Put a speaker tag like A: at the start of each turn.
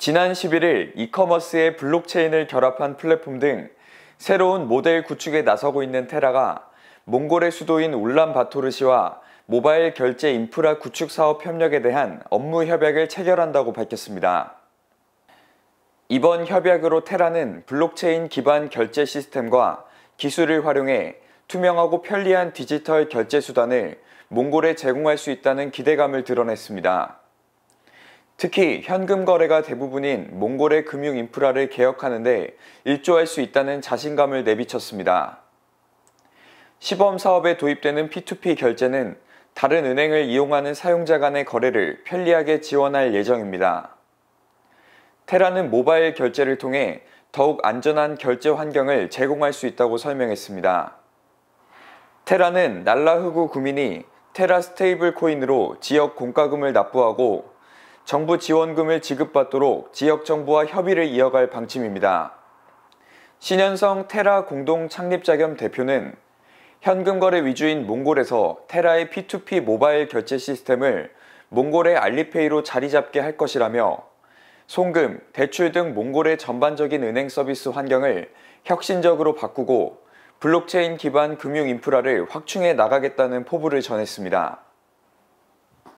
A: 지난 11일 이커머스에 블록체인을 결합한 플랫폼 등 새로운 모델 구축에 나서고 있는 테라가 몽골의 수도인 울란바토르시와 모바일 결제 인프라 구축 사업 협력에 대한 업무 협약을 체결한다고 밝혔습니다. 이번 협약으로 테라는 블록체인 기반 결제 시스템과 기술을 활용해 투명하고 편리한 디지털 결제 수단을 몽골에 제공할 수 있다는 기대감을 드러냈습니다. 특히 현금 거래가 대부분인 몽골의 금융 인프라를 개혁하는데 일조할 수 있다는 자신감을 내비쳤습니다. 시범 사업에 도입되는 P2P 결제는 다른 은행을 이용하는 사용자 간의 거래를 편리하게 지원할 예정입니다. 테라는 모바일 결제를 통해 더욱 안전한 결제 환경을 제공할 수 있다고 설명했습니다. 테라는 날라흐구 구민이 테라 스테이블 코인으로 지역 공과금을 납부하고 정부 지원금을 지급받도록 지역 정부와 협의를 이어갈 방침입니다. 신현성 테라 공동 창립자 겸 대표는 현금 거래 위주인 몽골에서 테라의 P2P 모바일 결제 시스템을 몽골의 알리페이로 자리 잡게 할 것이라며 송금, 대출 등 몽골의 전반적인 은행 서비스 환경을 혁신적으로 바꾸고 블록체인 기반 금융 인프라를 확충해 나가겠다는 포부를 전했습니다.